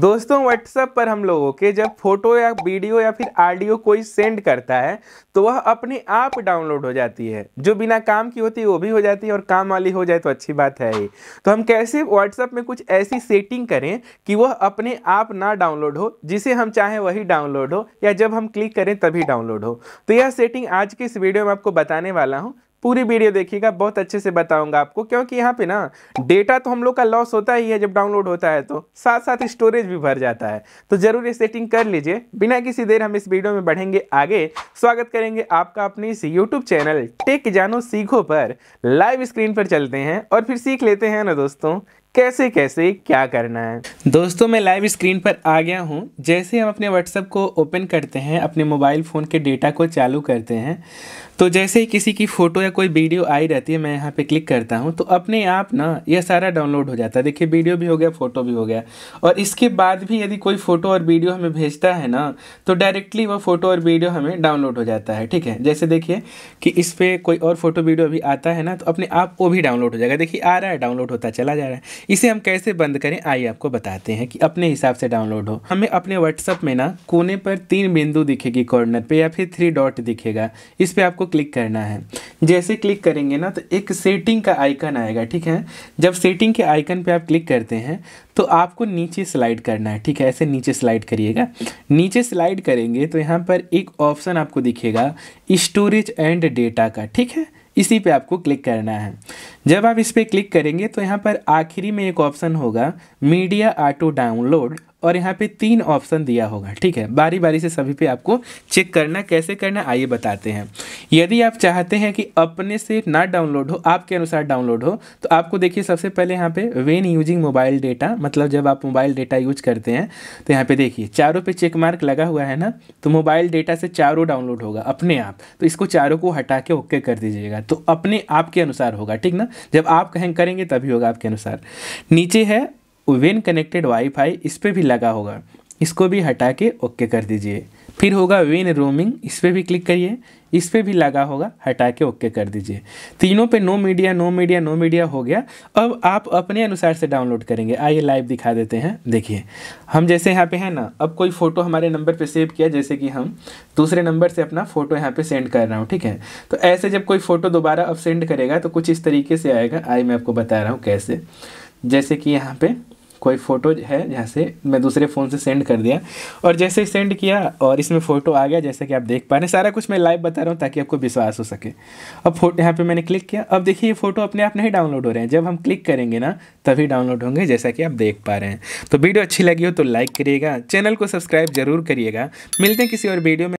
दोस्तों व्हाट्सएप पर हम लोगों के जब फोटो या वीडियो या फिर ऑडियो कोई सेंड करता है तो वह अपने आप डाउनलोड हो जाती है जो बिना काम की होती है वो भी हो जाती है और काम वाली हो जाए तो अच्छी बात है ही तो हम कैसे व्हाट्सएप में कुछ ऐसी सेटिंग करें कि वह अपने आप ना डाउनलोड हो जिसे हम चाहें वही डाउनलोड हो या जब हम क्लिक करें तभी डाउनलोड हो तो यह सेटिंग आज की इस वीडियो में आपको बताने वाला हूँ पूरी वीडियो देखिएगा बहुत अच्छे से बताऊंगा आपको क्योंकि यहाँ पे ना डेटा तो हम लोग का लॉस होता ही है जब डाउनलोड होता है तो साथ साथ स्टोरेज भी भर जाता है तो जरूर ये सेटिंग कर लीजिए बिना किसी देर हम इस वीडियो में बढ़ेंगे आगे स्वागत करेंगे आपका अपने इस यूट्यूब चैनल टेक जानो सीखो पर लाइव स्क्रीन पर चलते हैं और फिर सीख लेते हैं ना दोस्तों कैसे कैसे क्या करना है दोस्तों मैं लाइव स्क्रीन पर आ गया हूँ जैसे हम अपने व्हाट्सअप को ओपन करते हैं अपने मोबाइल फ़ोन के डेटा को चालू करते हैं तो जैसे ही किसी की फ़ोटो या कोई वीडियो आई रहती है मैं यहाँ पे क्लिक करता हूँ तो अपने आप ना यह सारा डाउनलोड हो जाता है देखिए वीडियो भी हो गया फ़ोटो भी हो गया और इसके बाद भी यदि कोई फ़ोटो और वीडियो हमें भेजता है ना तो डायरेक्टली वह फ़ोटो और वीडियो हमें डाउनलोड हो जाता है ठीक है जैसे देखिए कि इस पर कोई और फ़ोटो वीडियो अभी आता है ना तो अपने आप वो भी डाउनलोड हो जाएगा देखिए आ रहा है डाउनलोड होता चला जा रहा है इसे हम कैसे बंद करें आइए आपको बताते हैं कि अपने हिसाब से डाउनलोड हो हमें अपने व्हाट्सअप में ना कोने पर तीन बिंदु दिखेगी कॉर्नर पे या फिर थ्री डॉट दिखेगा इस पर आपको क्लिक करना है जैसे क्लिक करेंगे ना तो एक सेटिंग का आइकन आएगा ठीक है जब सेटिंग के आइकन पर आप क्लिक करते हैं तो आपको नीचे स्लाइड करना है ठीक है ऐसे नीचे स्लाइड करिएगा नीचे स्लाइड करेंगे तो यहाँ पर एक ऑप्शन आपको दिखेगा स्टोरेज एंड डेटा का ठीक है इसी पे आपको क्लिक करना है जब आप इस पर क्लिक करेंगे तो यहाँ पर आखिरी में एक ऑप्शन होगा मीडिया ऑटो डाउनलोड और यहाँ पे तीन ऑप्शन दिया होगा ठीक है बारी बारी से सभी पे आपको चेक करना कैसे करना आइए बताते हैं यदि आप चाहते हैं कि अपने से ना डाउनलोड हो आपके अनुसार डाउनलोड हो तो आपको देखिए सबसे पहले यहाँ पे वेन यूजिंग मोबाइल डेटा मतलब जब आप मोबाइल डेटा यूज करते हैं तो यहाँ पे देखिए चारों पे चेक मार्क लगा हुआ है ना तो मोबाइल डेटा से चारों डाउनलोड होगा अपने आप तो इसको चारों को हटा के ओके कर दीजिएगा तो अपने आप के अनुसार होगा ठीक ना जब आप कहें करेंगे तभी होगा आपके अनुसार नीचे है वेन कनेक्टेड वाईफाई इस पर भी लगा होगा इसको भी हटा के ओके कर दीजिए फिर होगा वेन रोमिंग इस पर भी क्लिक करिए इस पर भी लगा होगा हटा के ओके कर दीजिए तीनों पे no media no media no media हो गया अब आप अपने अनुसार से डाउनलोड करेंगे आइए लाइव दिखा देते हैं देखिए हम जैसे यहाँ पे है ना अब कोई फ़ोटो हमारे नंबर पे सेव किया जैसे कि हम दूसरे नंबर से अपना फ़ोटो यहाँ पे सेंड कर रहा हूँ ठीक है तो ऐसे जब कोई फ़ोटो दोबारा अब सेंड करेगा तो कुछ इस तरीके से आएगा आइए मैं आपको बता रहा हूँ कैसे जैसे कि यहाँ पर कोई फ़ोटो है से मैं दूसरे फ़ोन से सेंड कर दिया और जैसे सेंड किया और इसमें फ़ोटो आ गया जैसे कि आप देख पा रहे हैं सारा कुछ मैं लाइव बता रहा हूँ ताकि आपको विश्वास हो सके अब फोटो यहाँ पर मैंने क्लिक किया अब देखिए ये फ़ोटो अपने आप नहीं डाउनलोड हो रहे हैं जब हम क्लिक करेंगे ना तभी डाउनलोड होंगे जैसा कि आप देख पा रहे हैं तो वीडियो अच्छी लगी हो तो लाइक करिएगा चैनल को सब्सक्राइब जरूर करिएगा मिलते हैं किसी और वीडियो में